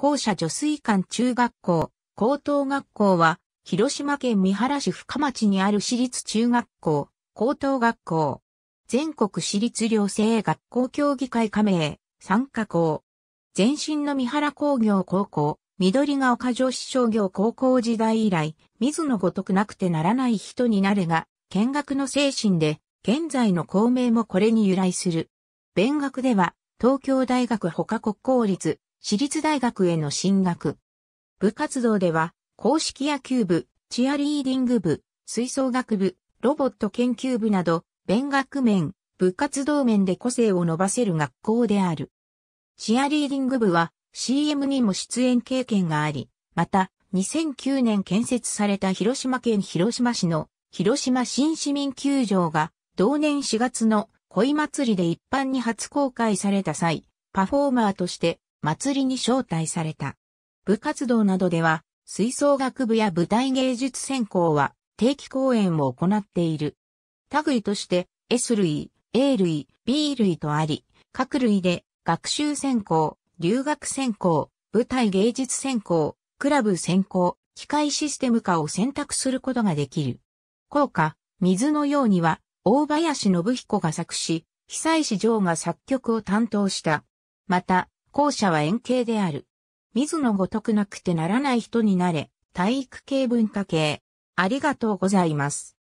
校舎女水館中学校、高等学校は、広島県三原市深町にある私立中学校、高等学校。全国私立寮生学校協議会加盟、参加校。前身の三原工業高校、緑が丘女子商業高校時代以来、水のごとくなくてならない人になれが、見学の精神で、現在の校名もこれに由来する。勉学では、東京大学他国公立、私立大学への進学。部活動では、公式野球部、チアリーディング部、吹奏楽部、ロボット研究部など、勉学面、部活動面で個性を伸ばせる学校である。チアリーディング部は CM にも出演経験があり、また2009年建設された広島県広島市の広島新市民球場が同年4月の恋祭りで一般に初公開された際、パフォーマーとして祭りに招待された。部活動などでは、吹奏楽部や舞台芸術専攻は定期公演を行っている。類として S 類、A 類、B 類とあり、各類で学習専攻、留学専攻、舞台芸術専攻、クラブ専攻、機械システム化を選択することができる。効果、水のようには、大林信彦が作詞、久石譲が作曲を担当した。また、後者は円形である。水のごとくなくてならない人になれ、体育系文化系。ありがとうございます。